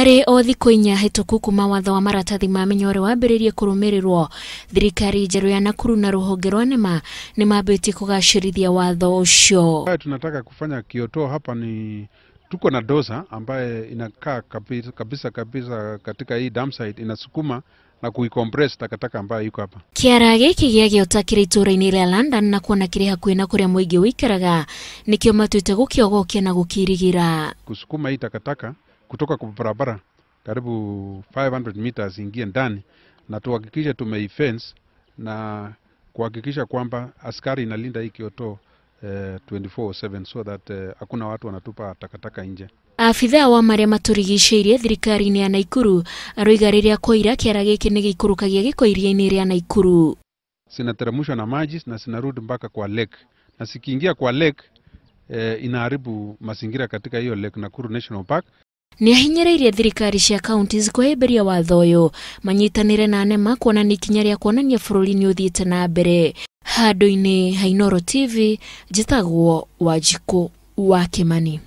Harĩ o thikũ inya hĩtũku kuma watho wa maratathi ma minyore wambĩrĩrie kũrũmĩrĩrwo thirikari njerũ ya Nakuru na rũhonge rwa NEMA nĩ mambĩtie kugacĩrithia watho ũcio. Tunataka kufanya kioto hapa ni tuko na doza ambaye inakaa kabisa, kabisa kabisa katika hii dam site inasukuma na kuikompress takataka ambayo iko hapa. Kiara gĩkĩ gĩa gĩota kĩrĩ itũũra-inĩ rĩa London na kuona kĩrĩ hakuhĩ na kũrĩa mũingĩ ũikaraga nĩkĩo matuĩte gũkĩogokia na gũkĩirigĩra. Kusukuma hii takataka kutoka kwa barabara karibu 500 meters ingie ndani, na tuhakikishe tumeifence na kuhakikisha kwamba askari inalinda hii Kyoto eh, 24/7 so that eh, hakuna uh, watu wanatupa takataka nje. Abithaa wa maria maturigicĩirie thirikari-inĩ ya Naikuru aroiga rĩrĩa kwaira kĩara gĩkĩ nĩ gĩikũrũkagia gĩko iria-inĩ rĩa Naikuru. Sinateremshwa na maji na sinarudi mpaka kwa lake, na sikiingia kwa lake eh, inaharibu mazingira katika hiyo Lake Nakuru National Park nä ahinyä thirikari cia kaunti kwĩhĩmbĩria watho ũyũ manyitanĩre na nema kuona nĩ ikinya rĩa kuonania bũrũri thiä te na mbere handå -inä hainoro tv njĩtagwo wanjikå wa kimani